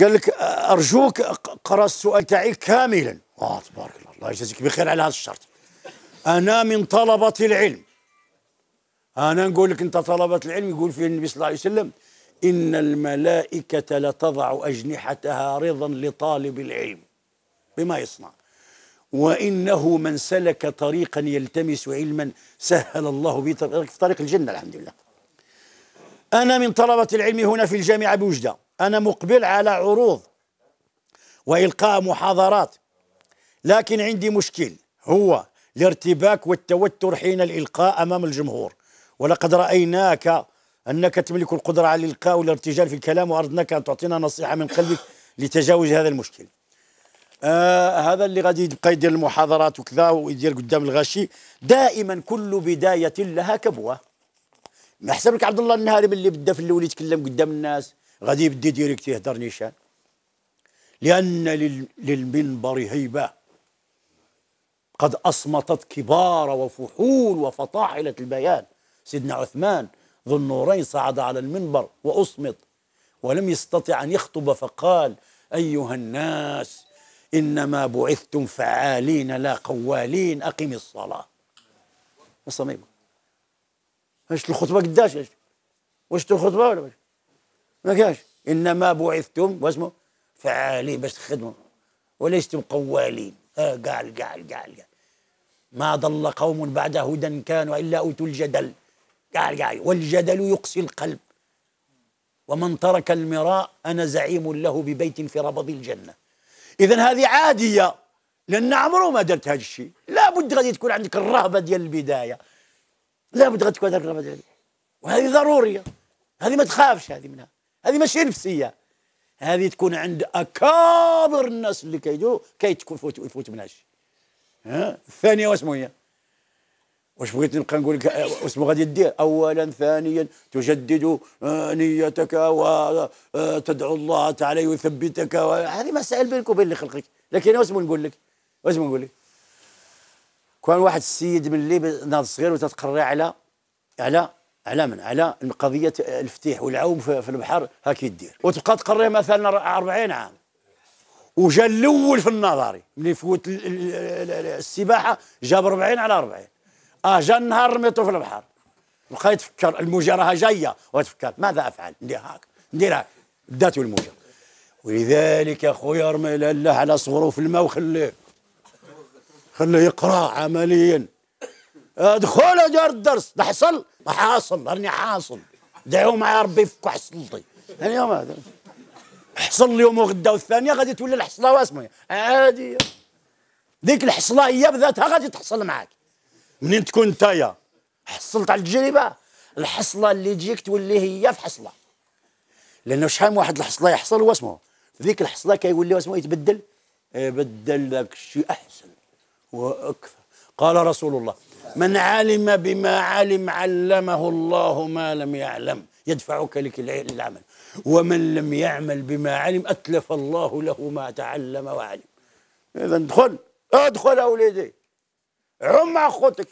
قال لك ارجوك اقرا السؤال تاعي كاملا اه تبارك الله الله يجازيك بخير على هذا الشرط انا من طلبه العلم انا نقول لك انت طلبه العلم يقول فيه النبي صلى الله عليه وسلم ان الملائكه لتضع اجنحتها رضا لطالب العلم بما يصنع وانه من سلك طريقا يلتمس علما سهل الله به في طريق الجنه الحمد لله انا من طلبه العلم هنا في الجامعه بوجده أنا مقبل على عروض وإلقاء محاضرات لكن عندي مشكل هو الارتباك والتوتر حين الإلقاء أمام الجمهور ولقد رأيناك أنك تملك القدرة على الإلقاء والارتجال في الكلام وأردناك أن تعطينا نصيحة من قلبك لتجاوز هذا المشكل آه هذا اللي غادي يبقى يدير المحاضرات وكذا ويدير قدام الغاشي دائما كل بداية لها كبوة ما حسب لك عبد الله النهاري اللي بدا في الاول يتكلم قدام الناس غادي يبدي ديريكت يهضر نيشان لأن للمنبر هيبة قد أصمتت كبار وفحول وفطاحلة البيان سيدنا عثمان ذو النورين صعد على المنبر وأصمت ولم يستطع أن يخطب فقال أيها الناس إنما بعثتم فعالين لا قوالين أقم الصلاة الصميم اش الخطبة قداش اش واش الخطبة ولا باش ما كاش انما بعثتم واسمه فعالين باش تخدموا ولستم قوالين قال قال قال قال ما ضل قوم بعد هدى كانوا الا اوتوا الجدل قال قال والجدل يقسي القلب ومن ترك المراء انا زعيم له ببيت في ربض الجنه اذا هذه عاديه لان عمره ما درت هذا الشيء لابد غادي تكون عندك الرهبه ديال البدايه لابد غادي تكون عندك الرهبه ديال وهذه ضروريه هذه ما تخافش هذه منها هذه ماشي نفسيه هذه تكون عند اكابر الناس اللي كيدو كي تكون فوت يفوت منهاش ها الثانيه واسمو هي واش بغيت نبقى نقول لك واش آه، غادي دير اولا ثانيا تجدد آه، نيتك وتدعو آه، الله تعالى يثبتك هذه مسائل بينك وبين اللي خلقك لكن واسمو نقول لك واسمو نقول لك كان واحد السيد من اللي ناض صغير وتتقري على على على من على قضيه الفتيح والعوم في البحر هاك يدير وتبقى تقريه مثلا 40 عام وجا الاول في النظري ملي فوت السباحه جاب 40 على 40 اه جا النهار رميته في البحر بقى يتفكر الموجه راها جايه وتفكر ماذا افعل ندير هاك ندير هاك داتو الموجه ولذلك يا خويا ارمي لله على صوره في الماء وخليه خليه يقرا عمليا ادخل دار الدرس ده حصل ما حاصل راني حاصل دعوا معايا ربي يفكوا حصلتي اليوم يعني هذا حصل اليوم وغدا والثانيه غادي تولي الحصله واسمه عاديه ديك الحصله هي بذاتها غادي تحصل معاك منين تكون نتايا حصلت على التجربه الحصله اللي تجيك تولي هي في حصله لانه شحال من واحد الحصله يحصل واسمه في ذيك الحصله كيولي واسمه يتبدل يبدل ذاك الشيء احسن واكثر قال رسول الله من علم بما علم علمه الله ما لم يعلم يدفعك للعمل ومن لم يعمل بما علم أتلف الله له ما تعلم وعلم إذا ادخل ادخل آه، أولادي عم أخوتك